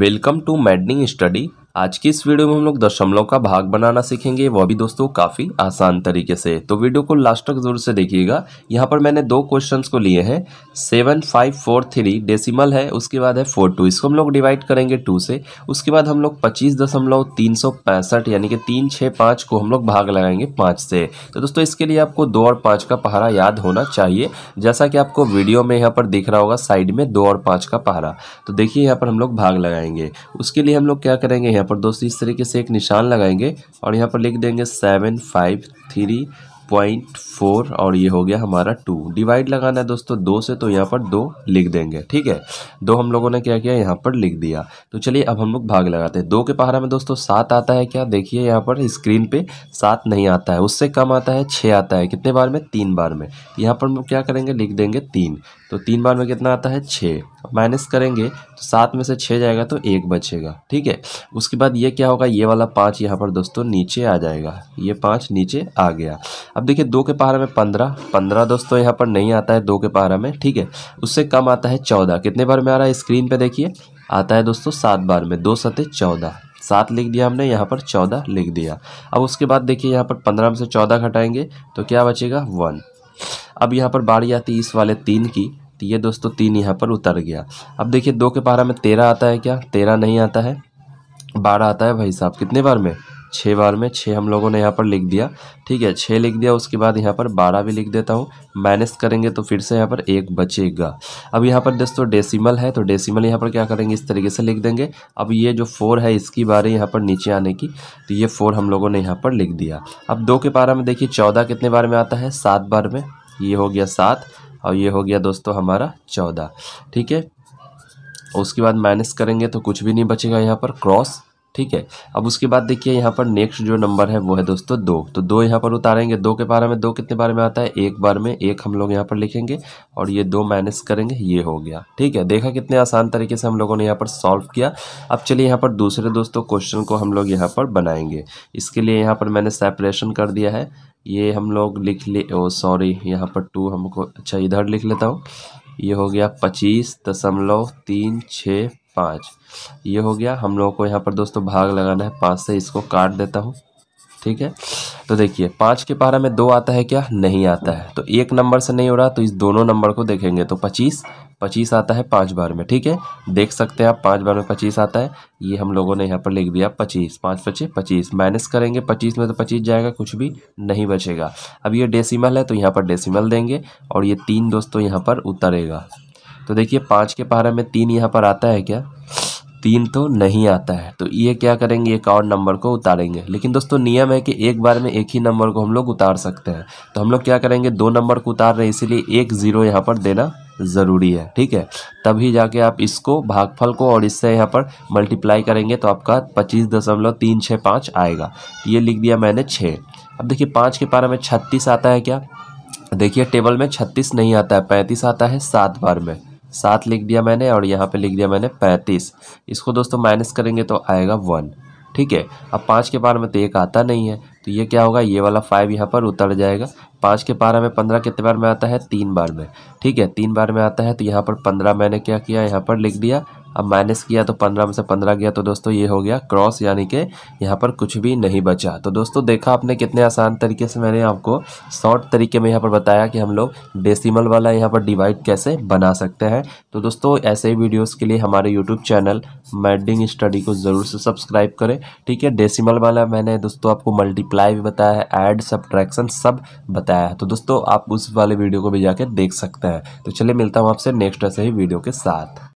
welcome to maddening study आज की इस वीडियो में हम लोग दशमलव का भाग बनाना सीखेंगे वह भी दोस्तों काफ़ी आसान तरीके से तो वीडियो को लास्ट तक जरूर से देखिएगा यहाँ पर मैंने दो क्वेश्चंस को लिए हैं seven five four three decimal है उसके बाद है फोर टू इसको हम लोग डिवाइड करेंगे टू से उसके बाद हम लोग पच्चीस दशमलव तीन सौ पैंसठ यानी कि तीन छः पाँच को हम लोग भाग लगाएंगे पाँच से तो दोस्तों इसके लिए आपको दो और पाँच का पहारा याद होना चाहिए जैसा कि आपको वीडियो में यहाँ पर दिख रहा होगा साइड में दो और पाँच का पहारा तो देखिए यहाँ पर हम लोग भाग लगाएंगे उसके लिए हम लोग क्या करेंगे यहाँ पर दोस्तों इस तरीके से एक निशान लगाएंगे और यहाँ पर लिख देंगे seven five three point four और ये हो गया हमारा टू डिवाइड लगाना है दोस्तों दो से तो यहाँ पर दो लिख देंगे ठीक है दो हम लोगों ने क्या किया यहाँ पर लिख दिया तो चलिए अब हम लोग भाग लगाते हैं दो के पहाड़ा में दोस्तों सात आता है क्या देखिए यहाँ पर स्क्रीन पे सात नहीं आता है उससे कम आता है छः आता है कितने बार में तीन बार में यहाँ पर हम क्या करेंगे लिख देंगे तीन तो तीन बार में कितना आता है छः माइनस करेंगे तो सात में से छः जाएगा तो एक बचेगा ठीक है उसके बाद ये क्या होगा ये वाला पाँच यहाँ पर दोस्तों नीचे आ जाएगा ये पाँच नीचे आ गया अब देखिए दो के पहाड़ा में पंद्रह पंद्रह दोस्तों तो यहाँ पर नहीं आता है दो के पहाड़ा में ठीक है उससे कम आता है चौदह कितने बार में आ रहा है स्क्रीन पर देखिए आता है दोस्तों सात बार में दो सतह चौदह सात लिख दिया हमने यहाँ पर चौदह लिख दिया अब उसके बाद देखिए यहाँ पर पंद्रह में से चौदह घटाएंगे तो क्या बचेगा वन अब यहाँ पर बारी आती इस वाले तीन की तो ये दोस्तों तीन यहाँ पर उतर गया अब देखिए दो के पारा में तेरह आता है क्या तेरह नहीं आता है बारह आता है भाई साहब कितने बार में छः बार में छः हम लोगों ने यहाँ पर लिख दिया ठीक है छः लिख दिया उसके बाद यहाँ पर बारह भी लिख देता हूँ माइनस करेंगे तो फिर से यहाँ पर एक बचेगा अब यहाँ पर दोस्तों डेसिमल है तो डेसिमल यहाँ पर क्या करेंगे इस तरीके से लिख देंगे अब ये जो फोर है इसकी बारी यहाँ पर नीचे आने की तो ये फोर हम लोगों ने यहाँ पर लिख दिया अब दो के पारा में देखिए चौदह कितने बार में आता है सात बार में ये हो गया सात और ये हो गया दोस्तों हमारा चौदह ठीक है उसके बाद माइनस करेंगे तो कुछ भी नहीं बचेगा यहाँ पर क्रॉस ठीक है अब उसके बाद देखिए यहाँ पर नेक्स्ट जो नंबर है वो है दोस्तों दो तो दो यहाँ पर उतारेंगे दो के बारे में दो कितने बारे में आता है एक बार में एक हम लोग यहाँ पर लिखेंगे और ये दो माइनस करेंगे ये हो गया ठीक है देखा कितने आसान तरीके से हम लोगों ने यहाँ पर सॉल्व किया अब चलिए यहाँ पर दूसरे दोस्तों क्वेश्चन को हम लोग यहाँ पर बनाएंगे इसके लिए यहाँ पर मैंने सेपरेशन कर दिया है ये हम लोग लिख ले ओ सॉरी यहाँ पर टू हमको अच्छा इधर लिख लेता हूँ ये हो गया पच्चीस दशमलव तीन छः पाँच ये हो गया हम लोगों को यहाँ पर दोस्तों भाग लगाना है पाँच से इसको काट देता हूँ ठीक है तो देखिए पाँच के पारा में दो आता है क्या नहीं आता है तो एक नंबर से नहीं हो रहा तो इस दोनों नंबर को देखेंगे तो पच्चीस पच्चीस आता है पाँच बार में ठीक है देख सकते हैं आप पाँच बार में पच्चीस आता है ये हम लोगों ने यहाँ पर लिख दिया पच्चीस पाँच पच्चे पच्चीस माइनस करेंगे पच्चीस में तो पच्चीस जाएगा कुछ भी नहीं बचेगा अब ये डेसिमल है तो यहाँ पर डेसिमल देंगे और ये तीन दोस्तों यहाँ पर उतरेगा तो देखिए पाँच के पारा में तीन यहाँ पर आता है क्या तीन तो नहीं आता है तो ये क्या करेंगे एक और नंबर को उतारेंगे लेकिन दोस्तों नियम है कि एक बार में एक ही नंबर को हम लोग उतार सकते हैं तो हम लोग क्या करेंगे दो नंबर को उतार रहे हैं इसीलिए एक ज़ीरो यहाँ पर देना ज़रूरी है ठीक है तभी जाके आप इसको भागफल को और इससे यहाँ पर मल्टीप्लाई करेंगे तो आपका पच्चीस दशमलव तीन छः पाँच आएगा ये लिख दिया मैंने छः अब देखिए पाँच के पारा में छत्तीस आता है क्या देखिए टेबल में छत्तीस नहीं आता है पैंतीस आता है सात बार में सात लिख दिया मैंने और यहाँ पे लिख दिया मैंने पैंतीस इसको दोस्तों माइनस करेंगे तो आएगा वन ठीक है अब पाँच के पार में तो एक आता नहीं है तो ये क्या होगा ये वाला फाइव यहाँ पर उतर जाएगा पाँच के पारा में पंद्रह कितने बार में आता है तीन बार में ठीक है तीन बार में आता है तो यहाँ पर पंद्रह मैंने क्या किया यहाँ पर लिख दिया अब माइनस किया तो पंद्रह में से पंद्रह गया तो दोस्तों ये हो गया क्रॉस यानी कि यहाँ पर कुछ भी नहीं बचा तो दोस्तों देखा आपने कितने आसान तरीके से मैंने आपको शॉर्ट तरीके में यहाँ पर बताया कि हम लोग डेसीमल वाला यहाँ पर डिवाइड कैसे बना सकते हैं तो दोस्तों ऐसे ही वीडियोज़ के लिए हमारे यूट्यूब चैनल मैडिंग स्टडी को ज़रूर से सब्सक्राइब करें ठीक है डेसीमल वाला मैंने दोस्तों आपको मल्टीप्लाई भी बताया है एड सब्ट्रैक्शन सब बताया है तो दोस्तों आप उस वाले वीडियो को भी जाकर देख सकते हैं तो चलिए मिलता हूँ आपसे नेक्स्ट ऐसे ही वीडियो के साथ